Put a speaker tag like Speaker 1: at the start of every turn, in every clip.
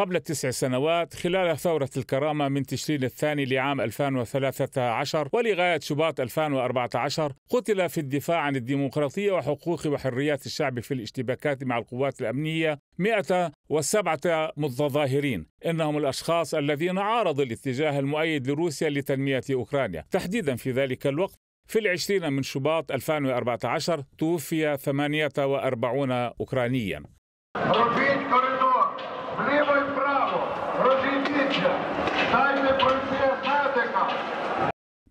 Speaker 1: قبل تسع سنوات خلال ثورة الكرامة من تشرين الثاني لعام 2013 ولغاية شباط 2014 قتل في الدفاع عن الديمقراطية وحقوق وحريات الشعب في الاشتباكات مع القوات الأمنية 107 متظاهرين إنهم الأشخاص الذين عارضوا الاتجاه المؤيد لروسيا لتنمية أوكرانيا تحديدا في ذلك الوقت في العشرين من شباط 2014 توفي 48 أوكرانيا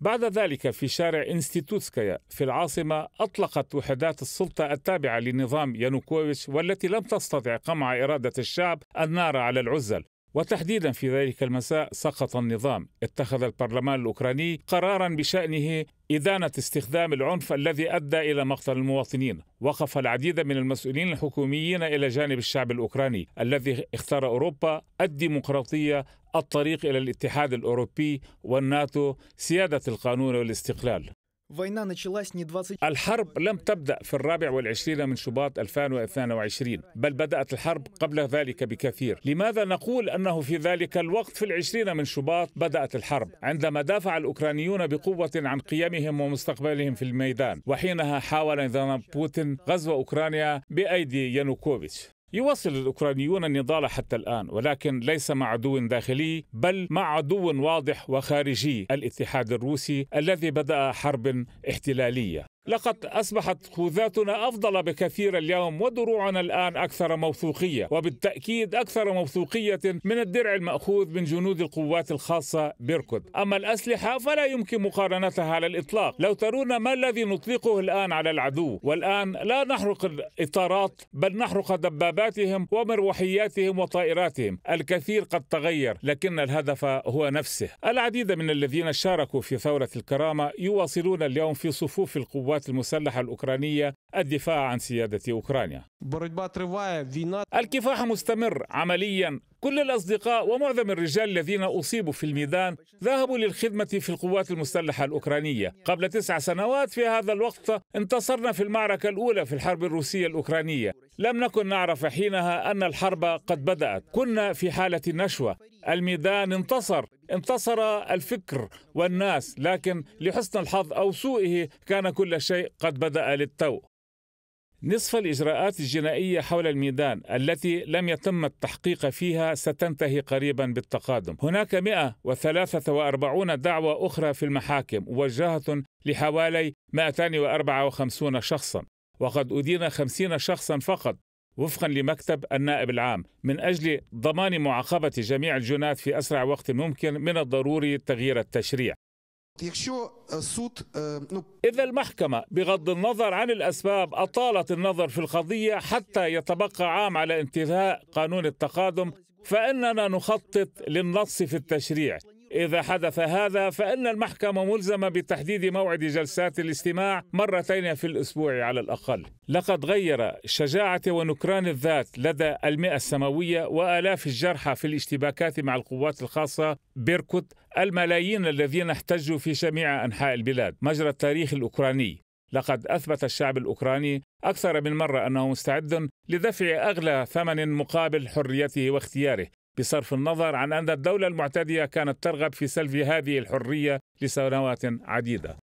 Speaker 1: بعد ذلك في شارع إنستيتوتسكايا في العاصمة أطلقت وحدات السلطة التابعة لنظام يانوكوفيتش والتي لم تستطع قمع إرادة الشعب النار على العزل وتحديدا في ذلك المساء سقط النظام اتخذ البرلمان الأوكراني قرارا بشأنه إدانة استخدام العنف الذي أدى إلى مقتل المواطنين وقف العديد من المسؤولين الحكوميين إلى جانب الشعب الأوكراني الذي اختار أوروبا الديمقراطية الطريق إلى الاتحاد الأوروبي والناتو سيادة القانون والاستقلال Война началась не 20... الحرب لم تبدأ في الرابع والعشرين من شباط 2022 بل بدأت الحرب قبل ذلك بكثير لماذا نقول أنه في ذلك الوقت في العشرين من شباط بدأت الحرب عندما دافع الأوكرانيون بقوة عن قيمهم ومستقبلهم في الميدان وحينها حاول نظام بوتين غزو أوكرانيا بأيدي يانوكوفيتش يواصل الأوكرانيون النضال حتى الآن ولكن ليس مع عدو داخلي بل مع عدو واضح وخارجي الاتحاد الروسي الذي بدأ حرب احتلالية لقد أصبحت خوذاتنا أفضل بكثير اليوم ودروعنا الآن أكثر موثوقية وبالتأكيد أكثر موثوقية من الدرع المأخوذ من جنود القوات الخاصة بيركود أما الأسلحة فلا يمكن مقارنتها على الإطلاق لو ترون ما الذي نطلقه الآن على العدو والآن لا نحرق الإطارات بل نحرق دباباتهم ومروحياتهم وطائراتهم الكثير قد تغير لكن الهدف هو نفسه العديد من الذين شاركوا في ثورة الكرامة يواصلون اليوم في صفوف القوات القوات المسلحة الأوكرانية الدفاع عن سيادة أوكرانيا الكفاح مستمر عمليا كل الأصدقاء ومعظم الرجال الذين أصيبوا في الميدان ذهبوا للخدمة في القوات المسلحة الأوكرانية قبل تسع سنوات في هذا الوقت انتصرنا في المعركة الأولى في الحرب الروسية الأوكرانية لم نكن نعرف حينها أن الحرب قد بدأت كنا في حالة نشوة الميدان انتصر انتصر الفكر والناس لكن لحسن الحظ أو سوءه كان كل شيء قد بدأ للتو نصف الإجراءات الجنائية حول الميدان التي لم يتم التحقيق فيها ستنتهي قريبا بالتقادم هناك 143 دعوة أخرى في المحاكم موجهة لحوالي 254 شخصا وقد أدين 50 شخصا فقط وفقا لمكتب النائب العام من اجل ضمان معاقبه جميع الجنات في اسرع وقت ممكن من الضروري تغيير التشريع. آه، إذا المحكمة بغض النظر عن الأسباب أطالت النظر في القضية حتى يتبقى عام على انتهاء قانون التقادم فإننا نخطط للنص في التشريع إذا حدث هذا فإن المحكمة ملزمة بتحديد موعد جلسات الاستماع مرتين في الأسبوع على الأقل لقد غير شجاعة ونكران الذات لدى المئة السماوية وآلاف الجرحى في الاشتباكات مع القوات الخاصة بيركوت الملايين الذين احتجوا في جميع أنحاء البلاد مجرى التاريخ الأوكراني لقد أثبت الشعب الأوكراني أكثر من مرة أنه مستعد لدفع أغلى ثمن مقابل حريته واختياره بصرف النظر عن أن الدولة المعتدية كانت ترغب في سلب هذه الحرية لسنوات عديدة